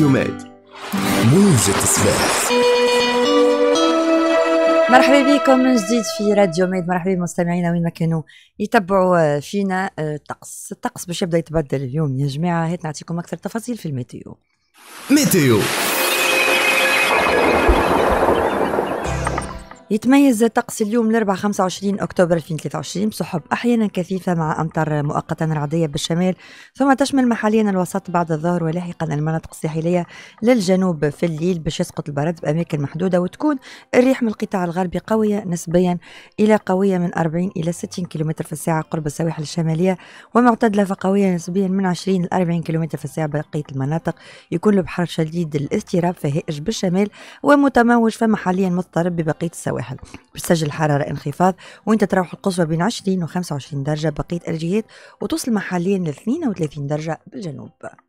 راديو ماد موجة صباح مرحبا بكم من جديد في راديو ميد مرحبا بمستمعينا وين ما كانوا يتبعوا آه، فينا الطقس آه، الطقس باش يبدا يتبدل اليوم يا جماعه هات نعطيكم اكثر تفاصيل في الميتيو ميتيو يتميز طقس اليوم الاربعاء 25 اكتوبر 2023 بسحب احيانا كثيفه مع امطار مؤقتا رعديه بالشمال ثم تشمل محليا الوسط بعد الظهر ولاحقا المناطق الساحليه للجنوب في الليل باش يسقط البرد باماكن محدوده وتكون الريح من القطاع الغربي قويه نسبيا الى قويه من 40 الى 60 كم في الساعه قرب السواحل الشماليه ومعتدله فقويه نسبيا من 20 ل 40 كم في الساعه بقيه المناطق يكون البحر شديد الاضطراب فهائج بالشمال ومتموج فمحليا مضطرب ببقيه السواحل واحد بتسجل الحرارة انخفاض وانت تروح القصوى بين 20 و 25 درجة بقية الجهات وتوصل محليا ل 32 درجة بالجنوب